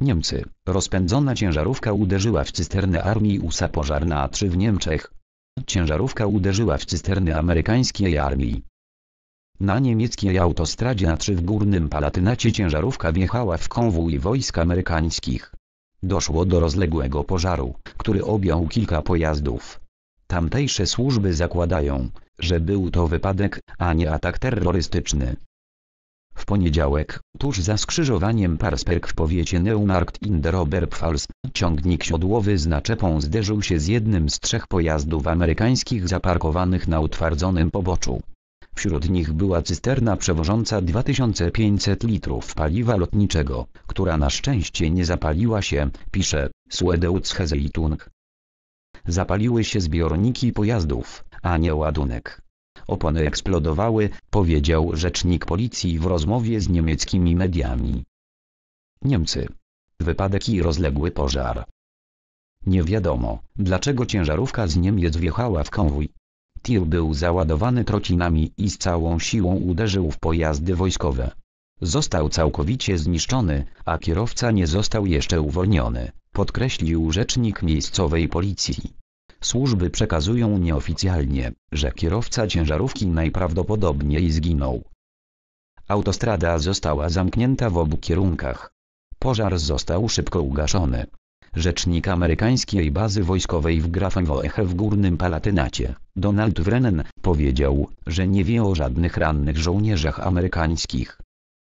Niemcy. Rozpędzona ciężarówka uderzyła w cysternę armii USA pożarna A3 w Niemczech. Ciężarówka uderzyła w cysterny amerykańskiej armii. Na niemieckiej autostradzie A3 w Górnym Palatynacie ciężarówka wjechała w konwój wojsk amerykańskich. Doszło do rozległego pożaru, który objął kilka pojazdów. Tamtejsze służby zakładają, że był to wypadek, a nie atak terrorystyczny. W poniedziałek, tuż za skrzyżowaniem Parsperk w powiecie Neumarkt in der Oberpfalz, ciągnik siodłowy z naczepą zderzył się z jednym z trzech pojazdów amerykańskich zaparkowanych na utwardzonym poboczu. Wśród nich była cysterna przewożąca 2500 litrów paliwa lotniczego, która na szczęście nie zapaliła się, pisze Suedeutzhezeitung. Zapaliły się zbiorniki pojazdów, a nie ładunek opony eksplodowały, powiedział rzecznik policji w rozmowie z niemieckimi mediami. Niemcy. Wypadek i rozległy pożar. Nie wiadomo, dlaczego ciężarówka z Niemiec wjechała w konwój. Tir był załadowany trocinami i z całą siłą uderzył w pojazdy wojskowe. Został całkowicie zniszczony, a kierowca nie został jeszcze uwolniony, podkreślił rzecznik miejscowej policji. Służby przekazują nieoficjalnie, że kierowca ciężarówki najprawdopodobniej zginął. Autostrada została zamknięta w obu kierunkach. Pożar został szybko ugaszony. Rzecznik amerykańskiej bazy wojskowej w Grafenwoeche w Górnym Palatynacie, Donald Wrennan, powiedział, że nie wie o żadnych rannych żołnierzach amerykańskich.